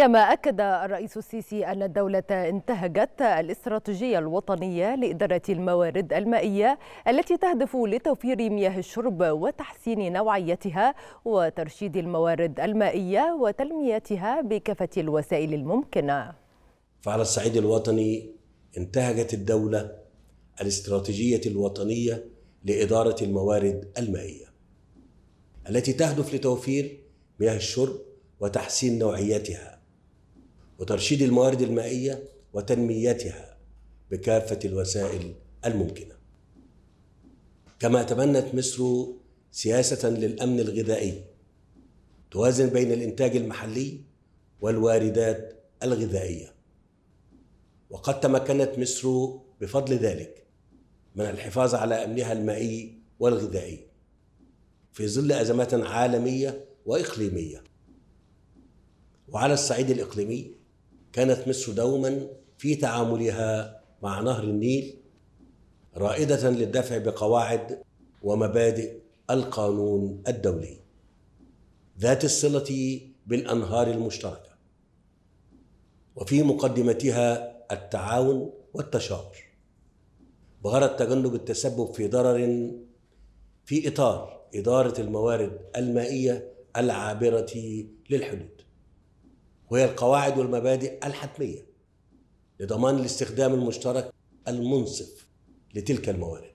كما أكد الرئيس السيسي أن الدولة انتهجت الاستراتيجية الوطنية لإدارة الموارد المائية التي تهدف لتوفير مياه الشرب وتحسين نوعيتها وترشيد الموارد المائية وتلميتها بكافة الوسائل الممكنة. فعلى الصعيد الوطني انتهجت الدولة الاستراتيجية الوطنية لإدارة الموارد المائية التي تهدف لتوفير مياه الشرب وتحسين نوعيتها وترشيد الموارد المائية وتنميتها بكافة الوسائل الممكنة كما تبنت مصر سياسة للأمن الغذائي توازن بين الإنتاج المحلي والواردات الغذائية وقد تمكنت مصر بفضل ذلك من الحفاظ على أمنها المائي والغذائي في ظل أزمات عالمية وإقليمية وعلى الصعيد الإقليمي كانت مصر دوما في تعاملها مع نهر النيل رائدة للدفع بقواعد ومبادئ القانون الدولي ذات الصلة بالأنهار المشتركة وفي مقدمتها التعاون والتشاور بغرض تجنب التسبب في ضرر في إطار إدارة الموارد المائية العابرة للحدود وهي القواعد والمبادئ الحتمية لضمان الاستخدام المشترك المنصف لتلك الموارد